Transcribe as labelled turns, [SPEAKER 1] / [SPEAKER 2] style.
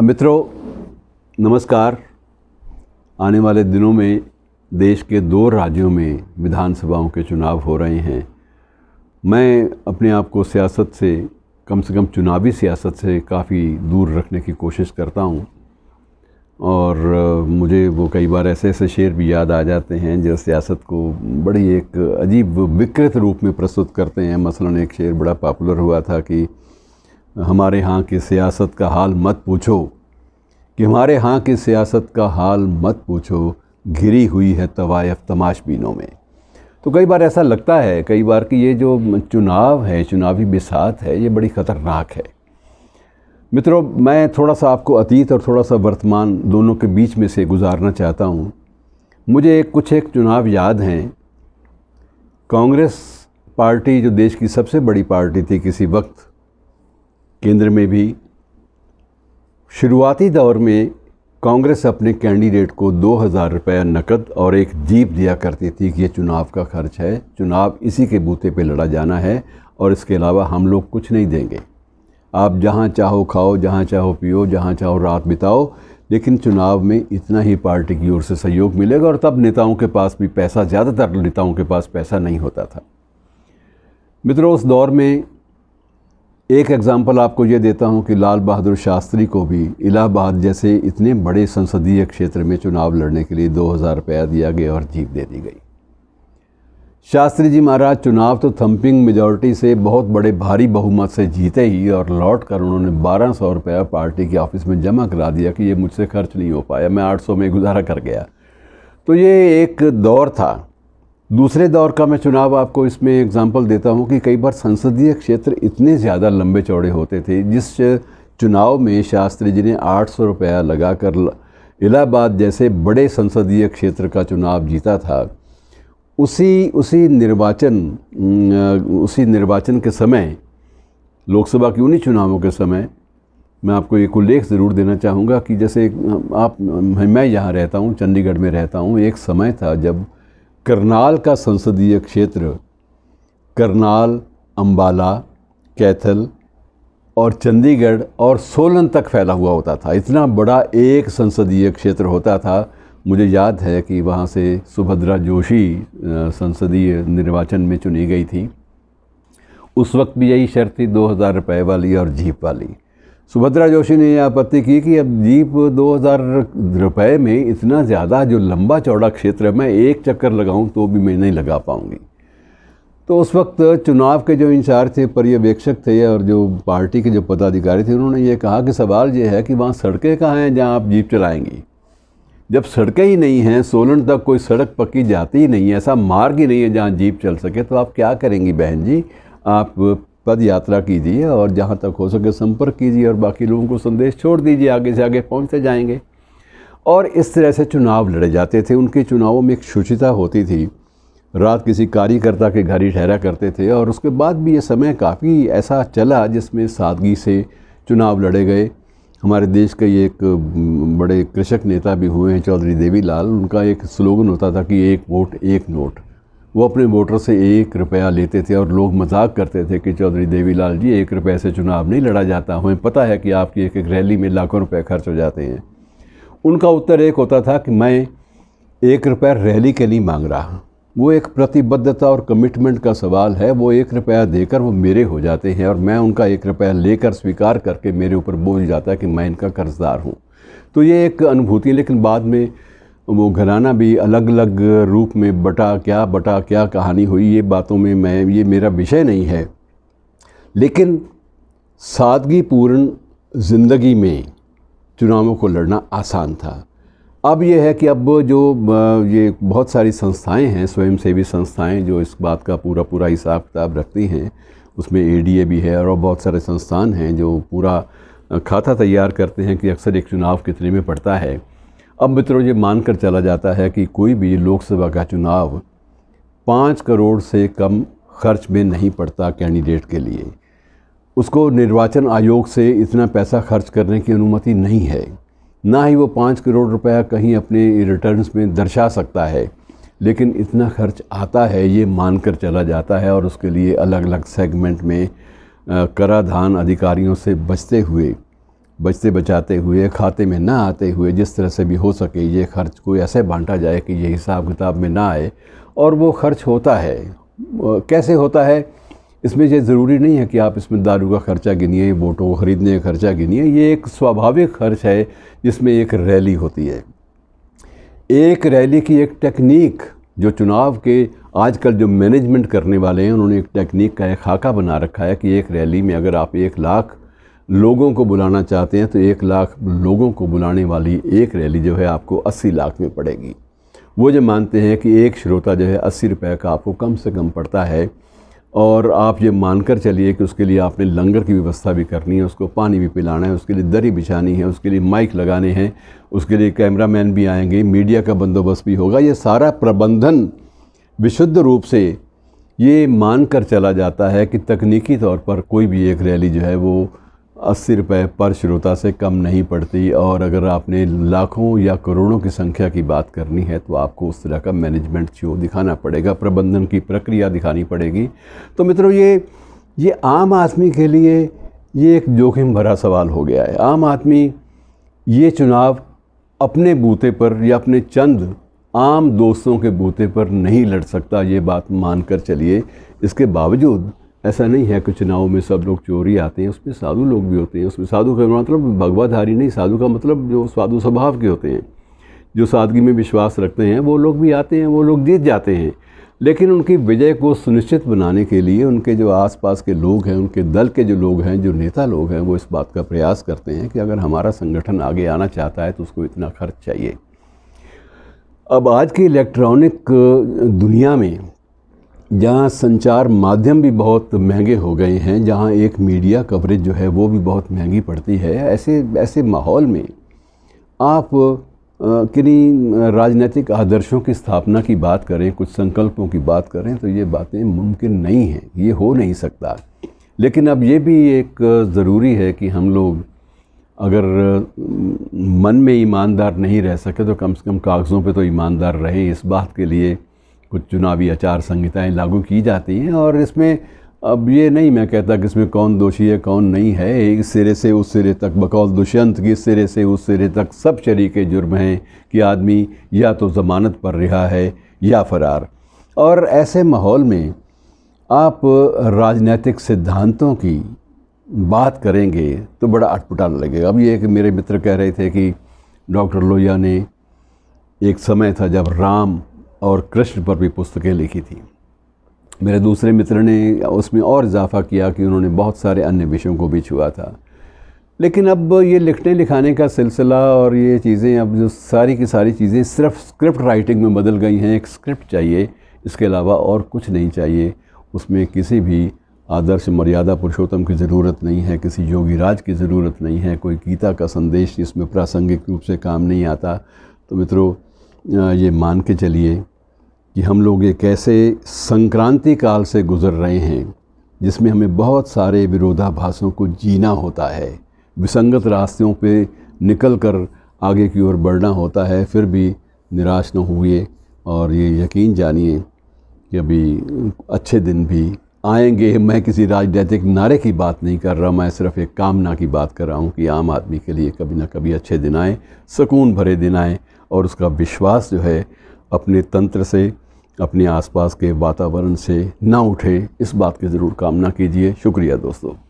[SPEAKER 1] मित्रों नमस्कार आने वाले दिनों में देश के दो राज्यों में विधानसभाओं के चुनाव हो रहे हैं मैं अपने आप को सियासत से कम से कम चुनावी सियासत से काफ़ी दूर रखने की कोशिश करता हूँ और मुझे वो कई बार ऐसे ऐसे शेर भी याद आ जाते हैं जो सियासत को बड़ी एक अजीब विकृत रूप में प्रस्तुत करते हैं मसलन एक शेर बड़ा पॉपुलर हुआ था कि हमारे यहाँ की सियासत का हाल मत पूछो कि हमारे यहाँ की सियासत का हाल मत पूछो घिरी हुई है तवायफ तमाशबीनों में तो कई बार ऐसा लगता है कई बार कि ये जो चुनाव है चुनावी बिसात है ये बड़ी ख़तरनाक है मित्रों मैं थोड़ा सा आपको अतीत और थोड़ा सा वर्तमान दोनों के बीच में से गुजारना चाहता हूँ मुझे कुछ एक चुनाव याद हैं कांग्रेस पार्टी जो देश की सबसे बड़ी पार्टी थी किसी वक्त केंद्र में भी शुरुआती दौर में कांग्रेस अपने कैंडिडेट को दो हज़ार रुपया नकद और एक जीप दिया करती थी कि ये चुनाव का खर्च है चुनाव इसी के बूते पे लड़ा जाना है और इसके अलावा हम लोग कुछ नहीं देंगे आप जहाँ चाहो खाओ जहाँ चाहो पियो जहाँ चाहो रात बिताओ लेकिन चुनाव में इतना ही पार्टी की ओर से सहयोग मिलेगा और तब नेताओं के पास भी पैसा ज़्यादातर नेताओं के पास पैसा नहीं होता था मित्रों उस दौर में एक एग्ज़ाम्पल आपको ये देता हूँ कि लाल बहादुर शास्त्री को भी इलाहाबाद जैसे इतने बड़े संसदीय क्षेत्र में चुनाव लड़ने के लिए दो हज़ार रुपया दिया गया और जीत दे दी गई शास्त्री जी महाराज चुनाव तो थम्पिंग मेजॉरिटी से बहुत बड़े भारी बहुमत से जीते ही और लौट कर उन्होंने बारह सौ रुपया पार्टी के ऑफिस में जमा करा दिया कि ये मुझसे खर्च नहीं हो पाया मैं आठ सौ में गुजारा कर गया तो ये एक दौर था दूसरे दौर का मैं चुनाव आपको इसमें एग्ज़ाम्पल देता हूँ कि कई बार संसदीय क्षेत्र इतने ज़्यादा लंबे चौड़े होते थे जिस चुनाव में शास्त्री जी ने आठ सौ रुपया लगा कर इलाहाबाद जैसे बड़े संसदीय क्षेत्र का चुनाव जीता था उसी उसी निर्वाचन उसी निर्वाचन के समय लोकसभा के उन्हीं चुनावों के समय मैं आपको एक उल्लेख ज़रूर देना चाहूँगा कि जैसे आप मैं यहाँ रहता हूँ चंडीगढ़ में रहता हूँ एक समय था जब करनाल का संसदीय क्षेत्र करनाल अंबाला कैथल और चंडीगढ़ और सोलन तक फैला हुआ होता था इतना बड़ा एक संसदीय क्षेत्र होता था मुझे याद है कि वहाँ से सुभद्रा जोशी संसदीय निर्वाचन में चुनी गई थी उस वक्त भी यही शर्त थी दो हज़ार रुपये वाली और जीप वाली सुभद्रा जोशी ने यह आपत्ति की कि अब जीप 2000 रुपए में इतना ज़्यादा जो लंबा चौड़ा क्षेत्र है मैं एक चक्कर लगाऊं तो भी मैं नहीं लगा पाऊंगी तो उस वक्त चुनाव के जो इंचार्ज थे पर्यवेक्षक थे और जो पार्टी के जो पदाधिकारी थे उन्होंने ये कहा कि सवाल ये है कि वहाँ सड़कें कहाँ हैं जहाँ आप जीप चलाएँगी जब सड़कें ही नहीं हैं सोलन तक कोई सड़क पक्की जाती ही नहीं है ऐसा मार्ग ही नहीं है जहाँ जीप चल सके तो आप क्या करेंगी बहन जी आप पद यात्रा कीजिए और जहाँ तक हो सके संपर्क कीजिए और बाकी लोगों को संदेश छोड़ दीजिए आगे से आगे पहुँचते जाएंगे और इस तरह से चुनाव लड़े जाते थे उनके चुनावों में एक शुचिता होती थी रात किसी कार्यकर्ता के घर ही ठहरा करते थे और उसके बाद भी ये समय काफ़ी ऐसा चला जिसमें सादगी से चुनाव लड़े गए हमारे देश के एक बड़े कृषक नेता भी हुए हैं चौधरी देवीलाल उनका एक स्लोगन होता था कि एक वोट एक नोट वो अपने वोटर से एक रुपया लेते थे और लोग मजाक करते थे कि चौधरी देवीलाल जी एक रुपये से चुनाव नहीं लड़ा जाता हमें पता है कि आपकी एक एक रैली में लाखों रुपये खर्च हो जाते हैं उनका उत्तर एक होता था कि मैं एक रुपया रैली के लिए मांग रहा वो एक प्रतिबद्धता और कमिटमेंट का सवाल है वो एक रुपया देकर वो मेरे हो जाते हैं और मैं उनका एक रुपया लेकर स्वीकार करके मेरे ऊपर बोझ जाता है कि मैं इनका कर्जदार हूँ तो ये एक अनुभूति है लेकिन बाद में वो घराना भी अलग अलग रूप में बटा क्या बटा क्या कहानी हुई ये बातों में मैं ये मेरा विषय नहीं है लेकिन सादगीपूर्ण ज़िंदगी में चुनावों को लड़ना आसान था अब यह है कि अब जो ये बहुत सारी संस्थाएं हैं स्वयंसेवी संस्थाएं जो इस बात का पूरा पूरा हिसाब किताब रखती हैं उसमें एडीए भी है और बहुत सारे संस्थान हैं जो पूरा खाता तैयार करते हैं कि अक्सर एक चुनाव कितने में पड़ता है अब मित्रों ये मानकर चला जाता है कि कोई भी लोकसभा का चुनाव पाँच करोड़ से कम खर्च में नहीं पड़ता कैंडिडेट के लिए उसको निर्वाचन आयोग से इतना पैसा खर्च करने की अनुमति नहीं है ना ही वो पाँच करोड़ रुपया कहीं अपने रिटर्न्स में दर्शा सकता है लेकिन इतना खर्च आता है ये मानकर चला जाता है और उसके लिए अलग अलग सेगमेंट में कराधान अधिकारियों से बचते हुए बचते बचाते हुए खाते में ना आते हुए जिस तरह से भी हो सके ये खर्च को ऐसे बांटा जाए कि ये हिसाब किताब में ना आए और वो खर्च होता है कैसे होता है इसमें ये ज़रूरी नहीं है कि आप इसमें दारू का खर्चा गिनिए वोटों को ख़रीदने का खर्चा गिनिए ये एक स्वाभाविक खर्च है जिसमें एक रैली होती है एक रैली की एक टेक्निक जो चुनाव के आजकल जो मैनेजमेंट करने वाले हैं उन्होंने एक टेक्निक का एक खाका बना रखा है कि एक रैली में अगर आप एक लाख लोगों को बुलाना चाहते हैं तो एक लाख लोगों को बुलाने वाली एक रैली जो है आपको अस्सी लाख में पड़ेगी वो जो मानते हैं कि एक श्रोता जो है अस्सी रुपये का आपको कम से कम पड़ता है और आप ये मानकर चलिए कि उसके लिए आपने लंगर की व्यवस्था भी करनी है उसको पानी भी पिलाना है उसके लिए दरी बिछानी है उसके लिए माइक लगाने हैं उसके लिए कैमरामैन भी आएंगे मीडिया का बंदोबस्त भी होगा ये सारा प्रबंधन विशुद्ध रूप से ये मान कर चला जाता है कि तकनीकी तौर पर कोई भी एक रैली जो है वो अस्सी रुपये पर श्रोता से कम नहीं पड़ती और अगर आपने लाखों या करोड़ों की संख्या की बात करनी है तो आपको उस तरह का मैनेजमेंट शो दिखाना पड़ेगा प्रबंधन की प्रक्रिया दिखानी पड़ेगी तो मित्रों ये ये आम आदमी के लिए ये एक जोखिम भरा सवाल हो गया है आम आदमी ये चुनाव अपने बूते पर या अपने चंद आम दोस्तों के बूते पर नहीं लड़ सकता ये बात मानकर चलिए इसके बावजूद ऐसा नहीं है कि चुनाव में सब लोग चोरी आते हैं उसमें साधु लोग भी होते हैं उसमें साधु का मतलब भगवाधारी नहीं साधु का मतलब जो साधु स्वभाव के होते हैं जो सादगी में विश्वास रखते हैं वो लोग भी आते हैं वो लोग जीत जाते हैं लेकिन उनकी विजय को सुनिश्चित बनाने के लिए उनके जो आसपास के लोग हैं उनके दल के जो लोग हैं जो नेता लोग हैं वो इस बात का प्रयास करते हैं कि अगर हमारा संगठन आगे आना चाहता है तो उसको इतना खर्च चाहिए अब आज की इलेक्ट्रॉनिक दुनिया में जहाँ संचार माध्यम भी बहुत महंगे हो गए हैं जहाँ एक मीडिया कवरेज जो है वो भी बहुत महंगी पड़ती है ऐसे ऐसे माहौल में आप किन्हीं राजनीतिक आदर्शों की स्थापना की बात करें कुछ संकल्पों की बात करें तो ये बातें मुमकिन नहीं हैं ये हो नहीं सकता लेकिन अब ये भी एक ज़रूरी है कि हम लोग अगर मन में ईमानदार नहीं रह सके तो कम से कम कागज़ों पे तो ईमानदार रहें इस बात के लिए कुछ चुनावी आचार संहिताएं लागू की जाती हैं और इसमें अब ये नहीं मैं कहता कि इसमें कौन दोषी है कौन नहीं है इस सिरे से उस सिरे तक बकौल दुष्यंत के सिरे से उस सिरे तक सब शरीक जुर्म हैं कि आदमी या तो ज़मानत पर रिहा है या फरार और ऐसे माहौल में आप राजनीतिक सिद्धांतों की बात करेंगे तो बड़ा अटपटा लगेगा अब ये एक मेरे मित्र कह रहे थे कि डॉक्टर लोहिया ने एक समय था जब राम और कृष्ण पर भी पुस्तकें लिखी थी मेरे दूसरे मित्र ने उसमें और इजाफा किया कि उन्होंने बहुत सारे अन्य विषयों को भी छुआ था लेकिन अब ये लिखने लिखाने का सिलसिला और ये चीज़ें अब जो सारी की सारी चीज़ें सिर्फ स्क्रिप्ट राइटिंग में बदल गई हैं एक स्क्रिप्ट चाहिए इसके अलावा और कुछ नहीं चाहिए उसमें किसी भी आदर्श मर्यादा पुरुषोत्तम की ज़रूरत नहीं है किसी योगी राज की ज़रूरत नहीं है कोई गीता का संदेश इसमें प्रासंगिक रूप से काम नहीं आता तो मित्रों ये मान के चलिए कि हम लोग एक ऐसे संक्रांति काल से गुज़र रहे हैं जिसमें हमें बहुत सारे विरोधाभासों को जीना होता है विसंगत रास्तों पे निकल कर आगे की ओर बढ़ना होता है फिर भी निराश न हुए और ये यकीन जानिए कि अभी अच्छे दिन भी आएंगे मैं किसी राजनीतिक नारे की बात नहीं कर रहा मैं सिर्फ एक कामना की बात कर रहा हूँ कि आम आदमी के लिए कभी ना कभी अच्छे दिन आएँ सुकून भरे दिन आएँ और उसका विश्वास जो है अपने तंत्र से अपने आसपास के वातावरण से ना उठें इस बात की ज़रूर कामना कीजिए शुक्रिया दोस्तों